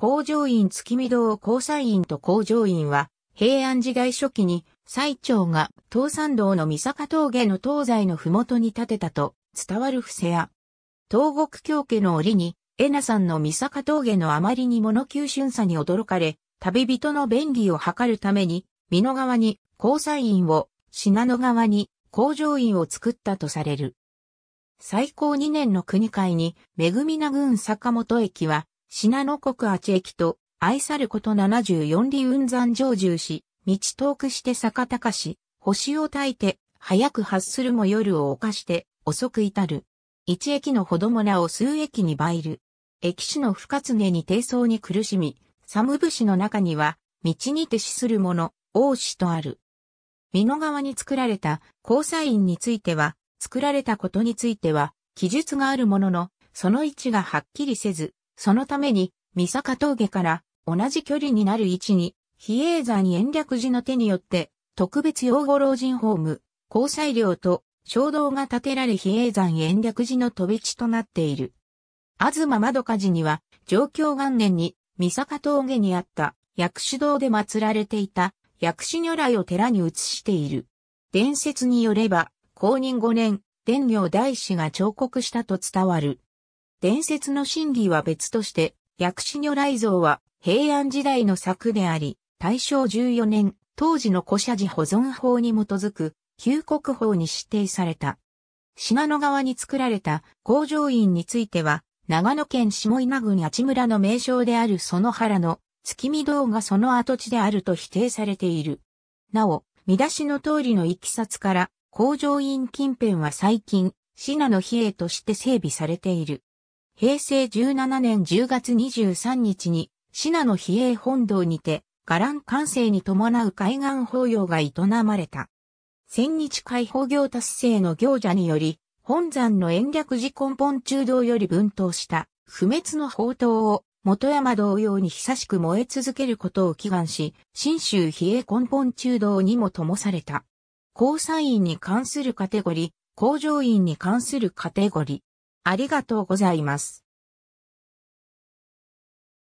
工場院月見堂交際院と工場院は、平安時代初期に、最長が東山道の三坂峠の東西の麓に建てたと伝わる伏せ屋。東国教家の折に、エナさんの三坂峠のあまりに物急春さに驚かれ、旅人の便利を図るために、美濃川に交際院を、信濃川に工場院を作ったとされる。最高2年の国会に、恵みな郡坂本駅は、信濃国八駅と、愛さること74里雲山上住し、道遠くして坂高し、星を焚いて、早く発するも夜を犯して、遅く至る。一駅のほどもなを数駅に倍る。駅士の不活常に低層に苦しみ、寒武士の中には、道にて死する者、王子とある。美濃川に作られた交際院については、作られたことについては、記述があるものの、その位置がはっきりせず、そのために、三坂峠から同じ距離になる位置に、比叡山延暦寺の手によって、特別養護老人ホーム、交際寮と、衝動が建てられ比叡山延暦寺の飛び地となっている。東まどか寺には、上京元年に、三坂峠にあった薬師堂で祀られていた薬師如来を寺に移している。伝説によれば、公認5年、伝行大師が彫刻したと伝わる。伝説の真偽は別として、薬師如来像は平安時代の作であり、大正14年、当時の古社寺保存法に基づく、旧国法に指定された。信濃川に作られた工場院については、長野県下稲郡八村の名称であるその原の月見堂がその跡地であると否定されている。なお、見出しの通りの行きさから、工場院近辺は最近、信濃比叡として整備されている。平成17年10月23日に、品の比叡本堂にて、伽藍完成に伴う海岸法要が営まれた。千日解放行達成の行者により、本山の延暦寺根本中道より分島した、不滅の宝刀を、元山同様に久しく燃え続けることを祈願し、新州比叡根本中道にも灯された。交際員に関するカテゴリー、工場員に関するカテゴリー、ありがとうございます。